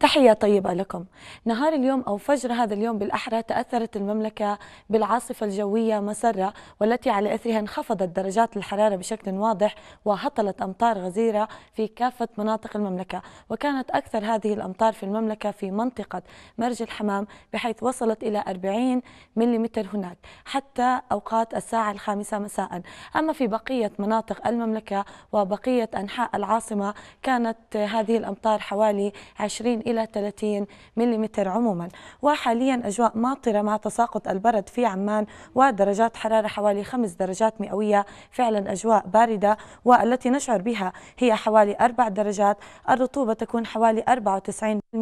تحية طيبة لكم نهار اليوم أو فجر هذا اليوم بالأحرى تأثرت المملكة بالعاصفة الجوية مسرة والتي على أثرها انخفضت درجات الحرارة بشكل واضح وهطلت أمطار غزيرة في كافة مناطق المملكة وكانت أكثر هذه الأمطار في المملكة في منطقة مرج الحمام بحيث وصلت إلى 40 ملم هناك حتى أوقات الساعة الخامسة مساء أما في بقية مناطق المملكة وبقية أنحاء العاصمة كانت هذه الأمطار حوالي 20 إلى 30 ملم عموما وحاليا أجواء ماطرة مع تساقط البرد في عمان ودرجات حرارة حوالي 5 درجات مئوية فعلا أجواء باردة والتي نشعر بها هي حوالي 4 درجات الرطوبة تكون حوالي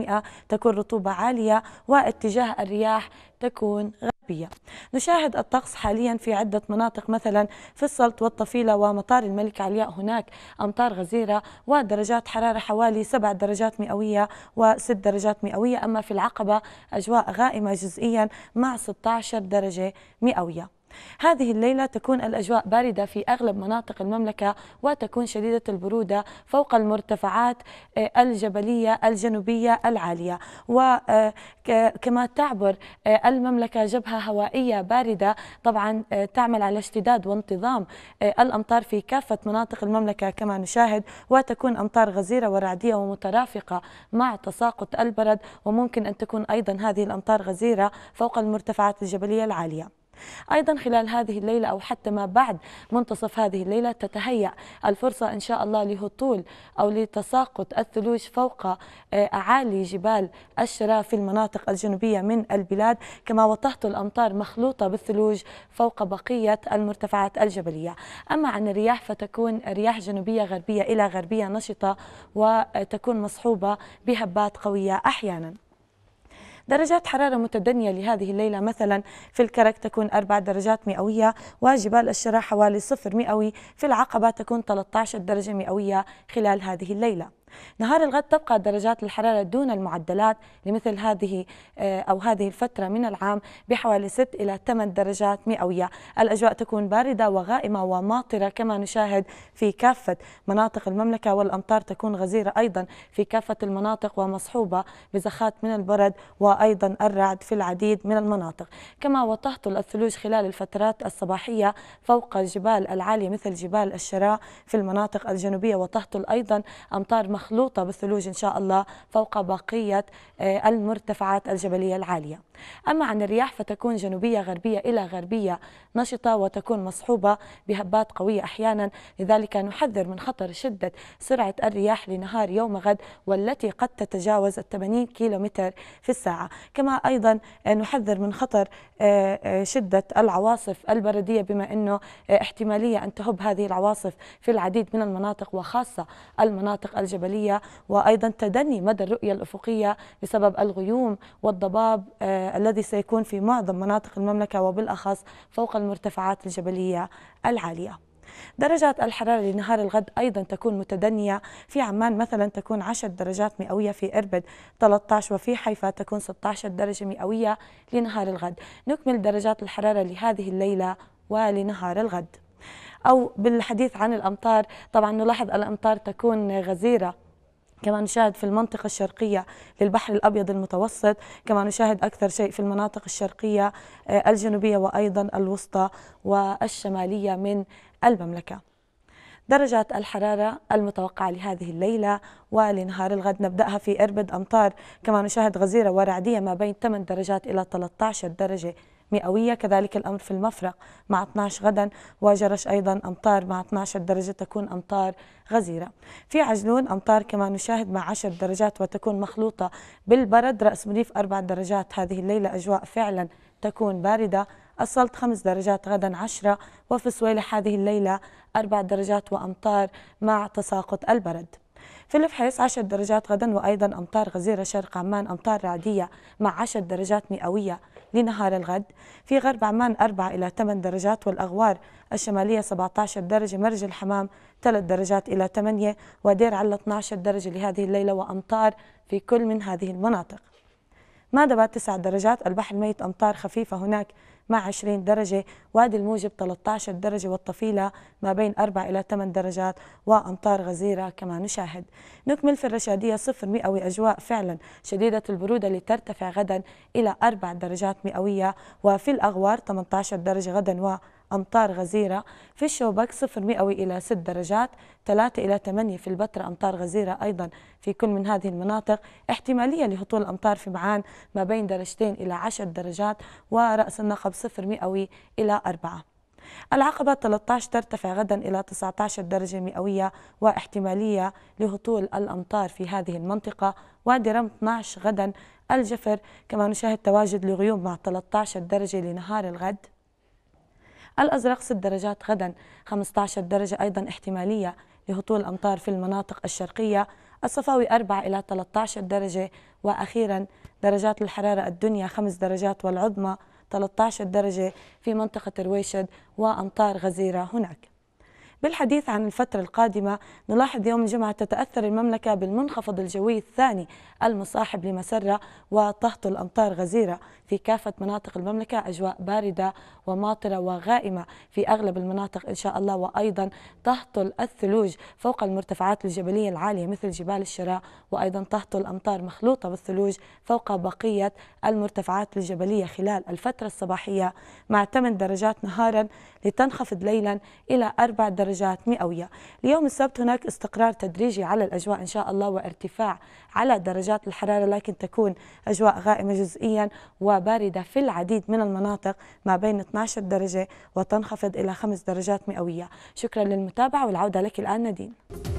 94% تكون رطوبة عالية واتجاه الرياح تكون الأوروبية نشاهد الطقس حاليا في عدة مناطق مثلا في السلط والطفيلة ومطار الملك علياء هناك أمطار غزيرة ودرجات حرارة حوالي 7 درجات مئوية و6 درجات مئوية أما في العقبة أجواء غائمة جزئيا مع 16 درجة مئوية هذه الليلة تكون الأجواء باردة في أغلب مناطق المملكة وتكون شديدة البرودة فوق المرتفعات آه، الجبلية الجنوبية العالية وكما آه، تعبر آه، المملكة جبهة هوائية باردة طبعا تعمل على اشتداد وانتظام الأمطار في كافة مناطق المملكة كما نشاهد وتكون أمطار غزيرة ورعدية ومترافقة مع تساقط البرد وممكن أن تكون أيضا هذه الأمطار غزيرة فوق المرتفعات الجبلية العالية أيضا خلال هذه الليلة أو حتى ما بعد منتصف هذه الليلة تتهيأ الفرصة إن شاء الله لهطول أو لتساقط الثلوج فوق آه، أعالي جبال الشراء في المناطق الجنوبية من البلاد كما وطهت الأمطار مخلوطة بالثلوج فوق بقية المرتفعات الجبلية أما عن الرياح فتكون رياح جنوبية غربية إلى غربية نشطة وتكون مصحوبة بهبات قوية أحياناً درجات حرارة متدنية لهذه الليلة مثلا في الكرك تكون 4 درجات مئوية وجبال الشراع حوالي صفر مئوي في العقبة تكون 13 درجة مئوية خلال هذه الليلة نهار الغد تبقى درجات الحرارة دون المعدلات لمثل هذه آه، أو هذه الفترة من العام بحوالي 6 إلى 8 درجات مئوية الأجواء تكون باردة وغائمة وماطرة كما نشاهد في كافة مناطق المملكة والأمطار تكون غزيرة أيضا في كافة المناطق ومصحوبة بزخات من البرد وأيضا الرعد في العديد من المناطق كما وتهطل الثلوج خلال الفترات الصباحية فوق الجبال العالية مثل جبال الشراء في المناطق الجنوبية وتهطل أيضا أمطار مخلوطة بالثلوج إن شاء الله فوق بقية آه، المرتفعات الجبلية العالية أما عن الرياح فتكون جنوبية غربية إلى غربية نشطة وتكون مصحوبة بهبات قوية أحيانا لذلك نحذر من خطر شدة سرعة الرياح لنهار يوم غد والتي قد تتجاوز 80 كيلومتر في الساعة كما أيضا آه، نحذر من خطر آه، شدة العواصف البردية بما أنه احتمالية أن تهب هذه العواصف في العديد من المناطق وخاصة المناطق الجبلية الجبلية وأيضا تدني مدى الرؤية الأفقية بسبب الغيوم والضباب آه، الذي سيكون في معظم مناطق المملكة وبالأخص فوق المرتفعات الجبلية العالية درجات الحرارة لنهار الغد أيضا تكون متدنية في عمان مثلا تكون 10 درجات مئوية في إربد 13 وفي حيفا تكون 16 درجة مئوية لنهار الغد نكمل درجات الحرارة لهذه الليلة ولنهار الغد أو بالحديث عن الأمطار طبعا نلاحظ الأمطار تكون غزيرة كما نشاهد في المنطقة الشرقية للبحر الأبيض المتوسط كما نشاهد أكثر شيء في المناطق الشرقية آه، الجنوبية وأيضا الوسطى والشمالية من المملكة درجات الحرارة المتوقعة لهذه الليلة ولنهار الغد نبدأها في إربد أمطار كما نشاهد غزيرة ورعدية ما بين 8 درجات إلى 13 درجة مئوية كذلك الأمر في المفرق مع 12 غدا وجرش أيضا أمطار مع 12 درجة تكون أمطار غزيرة في عجلون أمطار كما نشاهد مع 10 درجات وتكون مخلوطة بالبرد رأس منيف 4 درجات هذه الليلة أجواء فعلا تكون باردة السلط 5 درجات غدا 10 وفي سويلة هذه الليلة 4 درجات وأمطار مع تساقط البرد في الفحيص 10 درجات غدا وأيضا أمطار غزيرة شرق عمان أمطار رعدية مع 10 درجات مئوية لنهار الغد في غرب عمان 4 إلى 8 درجات والأغوار الشمالية 17 درجة مرج الحمام 3 درجات إلى 8 ودير على 12 درجة لهذه الليلة وأمطار في كل من هذه المناطق مادبا 9 درجات البحر الميت أمطار خفيفة هناك مع 20 درجة وادي الموجب 13 درجة والطفيلة ما بين 4 إلى 8 درجات وأمطار غزيرة كما نشاهد نكمل في الرشادية صفر مئوي أجواء فعلا شديدة البرودة لترتفع غدا إلى 4 درجات مئوية وفي الأغوار 18 درجة غدا و أمطار غزيرة في الشوبك صفر مئوي إلى 6 درجات 3 إلى 8 في البتراء أمطار غزيرة أيضا في كل من هذه المناطق احتمالية لهطول الأمطار في معان ما بين درجتين إلى 10 درجات ورأس النقب صفر مئوي إلى 4 العقبة 13 ترتفع غدا إلى 19 درجة مئوية واحتمالية لهطول الأمطار في هذه المنطقة وادي رم 12 غدا الجفر كما نشاهد تواجد لغيوم مع 13 درجة لنهار الغد الأزرق 6 درجات غدا 15 درجة أيضا احتمالية لهطول الأمطار في المناطق الشرقية الصفاوي 4 إلى 13 درجة وأخيرا درجات الحرارة الدنيا 5 درجات والعظمى 13 درجة في منطقة رويشد وأمطار غزيرة هناك بالحديث عن الفترة القادمة نلاحظ يوم الجمعة تتأثر المملكة بالمنخفض الجوي الثاني المصاحب لمسرة وتهطل أمطار غزيرة في كافة مناطق المملكة أجواء باردة وماطرة وغائمة في أغلب المناطق إن شاء الله وأيضا تهطل الثلوج فوق المرتفعات الجبلية العالية مثل جبال الشراء وأيضا تهطل أمطار مخلوطة بالثلوج فوق بقية المرتفعات الجبلية خلال الفترة الصباحية مع 8 درجات نهارا لتنخفض ليلا إلى 4 درجات درجات مئوية اليوم السبت هناك استقرار تدريجي على الأجواء إن شاء الله وارتفاع على درجات الحرارة لكن تكون أجواء غائمة جزئيا وباردة في العديد من المناطق ما بين 12 درجة وتنخفض إلى 5 درجات مئوية شكرا للمتابعة والعودة لك الآن نديم